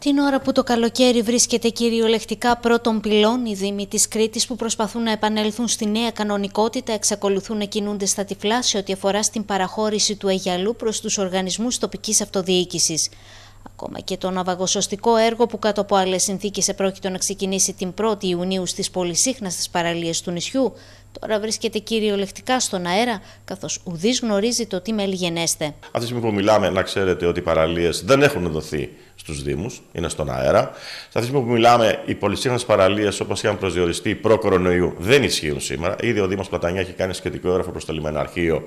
Την ώρα που το καλοκαίρι βρίσκεται κυριολεκτικά πρώτων πυλών, οι Δήμοι της Κρήτης που προσπαθούν να επανέλθουν στη νέα κανονικότητα εξακολουθούν να κινούνται στα τυφλά σε ό,τι αφορά στην παραχώρηση του Αγιαλού προς τους οργανισμούς τοπικής αυτοδιοίκησης. Ακόμα και το ναυαγοσωστικό έργο που κάτω από άλλες συνθήκες επρόκειτο να ξεκινήσει την 1η Ιουνίου στις πολυσύχναστε παραλίες του νησιού, τώρα βρίσκεται κυριολεκτικά στον αέρα, καθώς ουδής γνωρίζει το τι μελγενέστε. Αυτή τη στιγμή που μιλάμε, να ξέρετε ότι οι παραλίες δεν έχουν δοθεί στους Δήμους, είναι στον αέρα. Σε αυτή τη στιγμή που μιλάμε, οι πολυσύχναστε παραλίες όπως είχαν προσδιοριστεί προ-κορονοϊού δεν ισχύουν σήμερα. Ήδη ο Δήμος Πλατανιά έχει κάνει σχετικό έγγραφο προς το λιμεναρχείο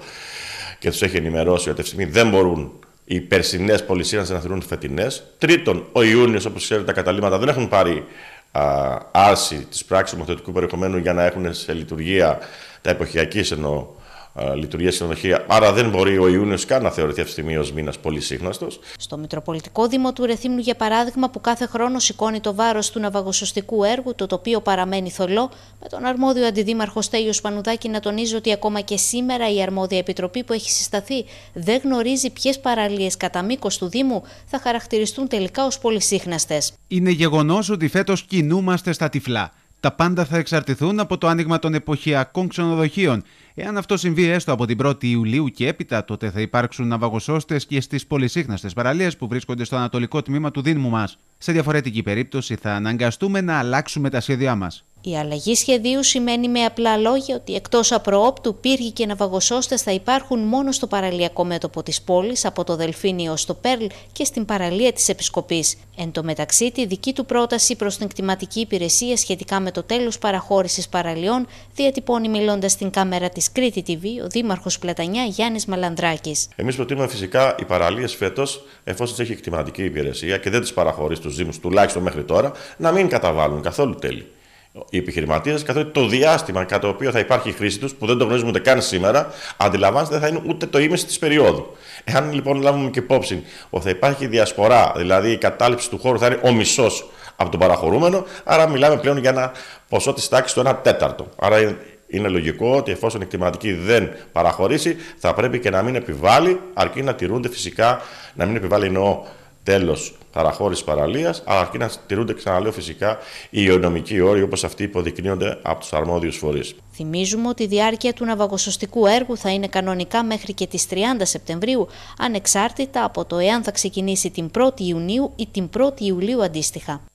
και του έχει ενημερώσει ότι αυτή τη στιγμή δεν μπορούν οι περσινές πολυσύνε να θεωρούν φετινές. Τρίτον, ο Ιούνιος, όπως ξέρετε, τα καταλήμματα δεν έχουν πάρει α, άρση της πράξης του μαθητικού περιεχομένου για να έχουν σε λειτουργία τα εποχιακής εννοώ λειτουργία συνοδοχεία. Άρα δεν μπορεί ο Ιούνιος καν να θεωρηθεί αυτή τη στιγμή ως μήνας πολύ Στο Μητροπολιτικό Δήμο του Ρεθύμνου, για παράδειγμα, που κάθε χρόνο σηκώνει το βάρος του ναυαγοσωστικού έργου, το τοπίο παραμένει θολό, με τον αρμόδιο αντιδήμαρχο Στέγιο Πανουδάκη να τονίζει ότι ακόμα και σήμερα η αρμόδια επιτροπή που έχει συσταθεί δεν γνωρίζει ποιες παραλίες κατά μήκος του Δήμου θα χαρακτηριστούν τελικά ως πολυσύχναστε. Είναι γεγονός ότι φέτος κινούμαστε στα τυφλά. Τα πάντα θα εξαρτηθούν από το άνοιγμα των εποχιακών ξενοδοχείων. Εάν αυτό συμβεί έστω από την 1η Ιουλίου και έπειτα, τότε θα υπάρξουν ναυαγοσώστες και στις πολυσύχναστες παραλίες που βρίσκονται στο ανατολικό τμήμα του Δήμου μας. Σε διαφορετική περίπτωση, θα αναγκαστούμε να αλλάξουμε τα σχέδιά μας. Η αλλαγή σχεδίου σημαίνει με απλά λόγια ότι εκτός απροόπτου πύργοι και ναυαγοσώστες θα υπάρχουν μόνο στο παραλιακό μέτωπο της πόλης, από το Δελφίνι ως το Πέρλ και στην παραλία της επισκοπής. Εν τω μεταξύ, τη δική του πρόταση προς την κτηματική υπηρεσία σχετικά με το τέλος παραχώρησης παραλιών διατυπώνει μιλώντας στην κάμερα της Κρήτη TV ο Δήμαρχος Πλατανιά Γιάννης Μαλανδράκης. Εμείς προτείνουμε φυσικά οι παραλίες φέτος, εφόσον έχει κτηματική υπηρεσία και δεν τις παραχωρεί στους Δήμους τουλάχιστον μέχρι τώρα, να μην καταβάλουν καθόλου τέλη οι επιχειρηματίες, καθότι το διάστημα κατά το οποίο θα υπάρχει η χρήση τους, που δεν το γνωρίζουμε ούτε καν σήμερα, αντιλαμβάνεστε δεν θα είναι ούτε το ίμιση της περίοδου. Εάν λοιπόν λάβουμε και υπόψη ότι θα υπάρχει διασπορά, δηλαδή η κατάληψη του χώρου θα είναι ο μισός από τον παραχωρούμενο, άρα μιλάμε πλέον για ένα ποσό της τάξης του 1 τέταρτο. Άρα είναι λογικό ότι εφόσον η κλιματική δεν παραχωρήσει, θα πρέπει και να μην επιβάλλει, αρκεί να τηρούνται φυσικά, να μην επιβάλλει εννοώ τέλος παραχώρησης παραλίας, αλλά αρκεί να τηρούνται, ξαναλέω φυσικά, οι υγειονομικοί όροι όπως αυτοί υποδεικνύονται από τους αρμόδιους φορείς. Θυμίζουμε ότι η διάρκεια του ναυαγοσωστικού έργου θα είναι κανονικά μέχρι και τις 30 Σεπτεμβρίου, ανεξάρτητα από το εάν θα ξεκινήσει την 1η Ιουνίου ή την 1η Ιουλίου αντίστοιχα.